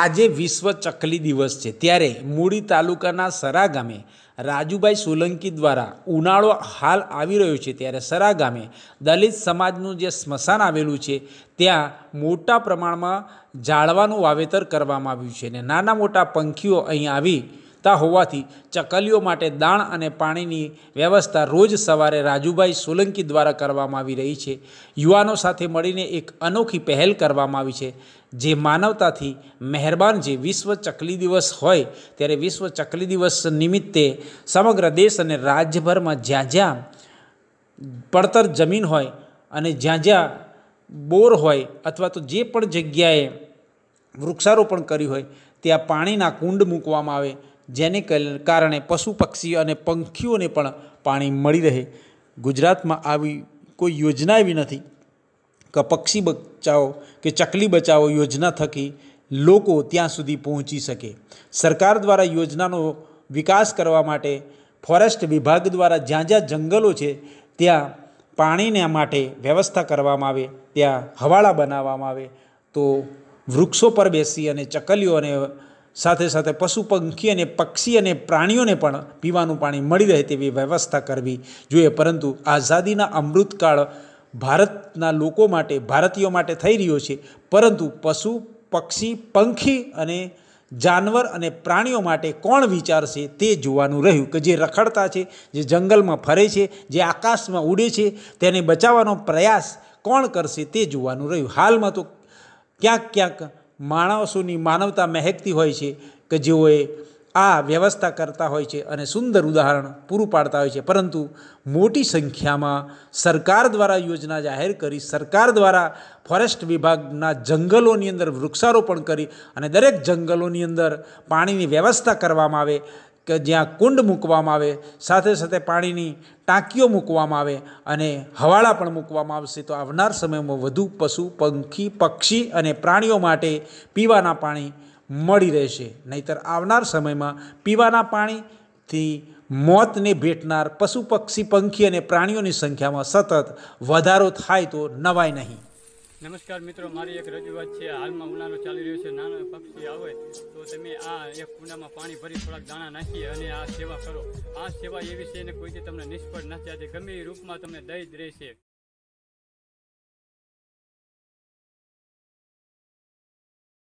આજે વિશ્વ ચકલી દિવસ છે ત્યારે મૂળી તાલુકાના સરા ગામે રાજુભાઈ સોલંકી દ્વારા ઉનાળો હાલ આવી રહ્યો છે ત્યારે સરા ગામે દલિત સમાજનું જે સ્મશાન આવેલું છે ત્યાં મોટા પ્રમાણમાં જાળવાનું વાવેતર કરવામાં આવ્યું છે અને નાના મોટા પંખીઓ અહીં આવી તા હોવાથી ચકલીઓ માટે દાણ અને પાણીની વ્યવસ્થા રોજ સવારે રાજુભાઈ સોલંકી દ્વારા કરવામાં આવી રહી છે યુવાનો સાથે મળીને એક અનોખી પહેલ કરવામાં આવી છે જે માનવતાથી મહેરબાન જે વિશ્વ ચકલી દિવસ હોય ત્યારે વિશ્વ ચકલી દિવસ નિમિત્તે સમગ્ર દેશ અને રાજ્યભરમાં જ્યાં જ્યાં પડતર જમીન હોય અને જ્યાં જ્યાં બોર હોય અથવા તો જે પણ જગ્યાએ વૃક્ષારોપણ કર્યું હોય ત્યાં પાણીના કુંડ મૂકવામાં આવે જેને કારણે પશુ પક્ષી અને પંખીઓને પણ પાણી મળી રહે ગુજરાતમાં આવી કોઈ યોજના એવી નથી કે પક્ષી બચાવો કે ચકલી બચાવો યોજના થકી લોકો ત્યાં સુધી પહોંચી શકે સરકાર દ્વારા યોજનાનો વિકાસ કરવા માટે ફોરેસ્ટ વિભાગ દ્વારા જ્યાં જ્યાં જંગલો છે ત્યાં પાણીને માટે વ્યવસ્થા કરવામાં આવે ત્યાં હવાળા બનાવવામાં આવે તો વૃક્ષો પર બેસી અને ચકલીઓને સાથે સાથે પશુ પંખી અને પક્ષી અને પ્રાણીઓને પણ પીવાનું પાણી મળી રહે તેવી વ્યવસ્થા કરવી જોઈએ પરંતુ આઝાદીના અમૃતકાળ ભારતના લોકો માટે ભારતીયો માટે થઈ રહ્યો છે પરંતુ પશુ પક્ષી પંખી અને જાનવર અને પ્રાણીઓ માટે કોણ વિચારશે તે જોવાનું રહ્યું કે જે રખડતા છે જે જંગલમાં ફરે છે જે આકાશમાં ઉડે છે તેને બચાવવાનો પ્રયાસ કોણ કરશે તે જોવાનું રહ્યું હાલમાં તો ક્યાંક ક્યાંક માણસોની માનવતા મહેકતી હોય છે કે જેઓએ આ વ્યવસ્થા કરતા હોય છે અને સુંદર ઉદાહરણ પૂરું પાડતા હોય છે પરંતુ મોટી સંખ્યામાં સરકાર દ્વારા યોજના જાહેર કરી સરકાર દ્વારા ફોરેસ્ટ વિભાગના જંગલોની અંદર વૃક્ષારોપણ કરી અને દરેક જંગલોની અંદર પાણીની વ્યવસ્થા કરવામાં આવે કે જ્યાં કુંડ મૂકવામાં આવે સાથે સાથે પાણીની ટાંકીઓ મૂકવામાં આવે અને હવાળા પણ મૂકવામાં આવશે તો આવનાર સમયમાં વધુ પશુ પંખી પક્ષી અને પ્રાણીઓ માટે પીવાના પાણી મળી રહેશે નહીતર આવનાર સમયમાં પીવાના પાણીથી મોતને ભેટનાર પશુ પક્ષી પંખી અને પ્રાણીઓની સંખ્યામાં સતત વધારો થાય તો નવાય નહીં નમસ્કાર મિત્રો મારી એક રજૂઆત છે હાલમાં ઉનાળો ચાલી રહ્યો છે નાનો પક્ષી આવે તો તમે આ એક કુંડામાં પાણી ભરી થોડાક દાણા નાખી અને આ સેવા કરો આ સેવા એવી છે ને કોઈથી તમને નિષ્ફળ નથી થતી ગમે એ રૂપમાં તમને દઈ જ રહેશે